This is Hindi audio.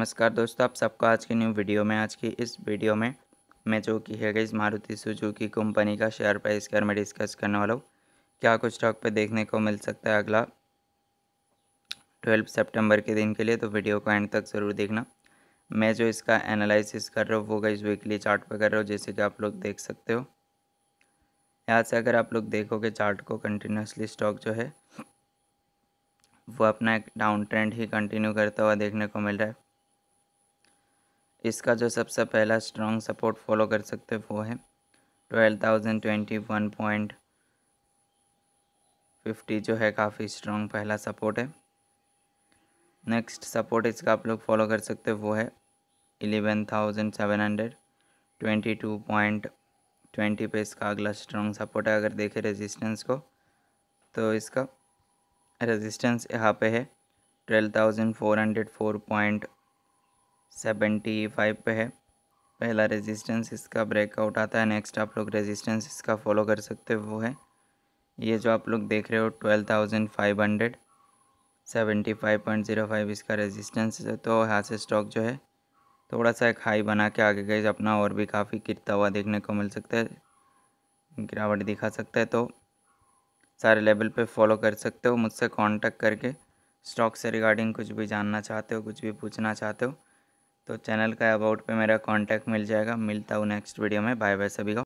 नमस्कार दोस्तों आप सबका आज की न्यू वीडियो में आज की इस वीडियो में मैं जो कि है इस मारुति सुजुकी कंपनी का शेयर प्राइस के बारे में डिस्कस करने वाला हूँ क्या कुछ स्टॉक पे देखने को मिल सकता है अगला 12 सितंबर के दिन के लिए तो वीडियो को एंड तक ज़रूर देखना मैं जो इसका एनालिसिस कर रहा हूँ वो इस वीकली चार्ट कर रहा हूँ जैसे कि आप लोग देख सकते हो यहाँ से अगर आप लोग देखोगे चार्ट को कंटिन्यूसली स्टॉक जो है वो अपना एक डाउन ट्रेंड ही कंटिन्यू करता हुआ देखने को मिल रहा है इसका जो सबसे पहला स्ट्रॉन्ग सपोर्ट फॉलो कर सकते हैं वो है twelve thousand twenty one point fifty जो है काफ़ी स्ट्रॉन्ग पहला सपोर्ट है नेक्स्ट सपोर्ट इसका आप लोग फॉलो कर सकते हैं वो है eleven thousand seven hundred twenty two point twenty पे इसका अगला स्ट्रॉन्ग सपोर्ट है अगर देखें रेजिस्टेंस को तो इसका रेजिस्टेंस यहाँ पे है twelve thousand four hundred four point seventy five पे है पहला रेजिस्टेंस इसका ब्रेकआउट आता है नेक्स्ट आप लोग रेजिस्टेंस इसका फॉलो कर सकते हो वो है ये जो आप लोग देख रहे हो twelve thousand five hundred seventy five point zero five इसका रेजिस्टेंस है तो यहाँ से स्टॉक जो है थोड़ा सा एक हाई बना के आगे गए अपना और भी काफ़ी गिरता हुआ देखने को मिल सकता है गिरावट दिखा सकता है तो सारे लेवल पे फॉलो कर सकते हो मुझसे कांटेक्ट करके स्टॉक से रिगार्डिंग कुछ भी जानना चाहते हो कुछ भी पूछना चाहते हो तो चैनल का अबाउट पे मेरा कांटेक्ट मिल जाएगा मिलता हूँ नेक्स्ट वीडियो में बाय बाय सभी को